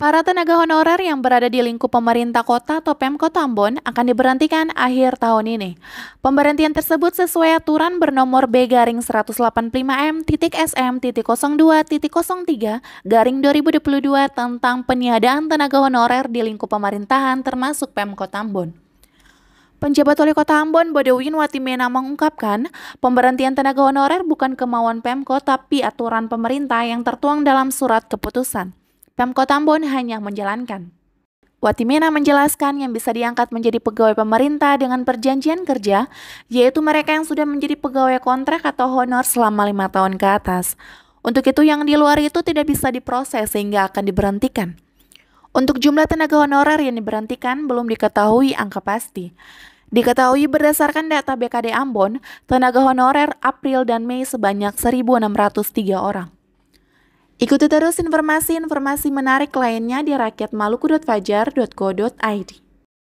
Para tenaga honorer yang berada di lingkup pemerintah kota atau Pemkot Ambon akan diberhentikan akhir tahun ini. Pemberhentian tersebut sesuai aturan bernomor B garing 185M titik SM titik 02 titik 03 garing 2022 tentang peniadaan tenaga honorer di lingkup pemerintahan termasuk Pemkot Ambon. Penjabat Wali Kota Ambon Bodewin Watimena mengungkapkan, pemberhentian tenaga honorer bukan kemauan Pemkot tapi aturan pemerintah yang tertuang dalam surat keputusan. Pemkot Ambon hanya menjalankan. Watimena menjelaskan yang bisa diangkat menjadi pegawai pemerintah dengan perjanjian kerja, yaitu mereka yang sudah menjadi pegawai kontrak atau honor selama lima tahun ke atas. Untuk itu yang di luar itu tidak bisa diproses sehingga akan diberhentikan. Untuk jumlah tenaga honorer yang diberhentikan belum diketahui angka pasti. Diketahui berdasarkan data BKD Ambon, tenaga honorer April dan Mei sebanyak 1.603 orang. Ikuti terus informasi-informasi menarik lainnya di rakyatmaluku.fajar.co.id.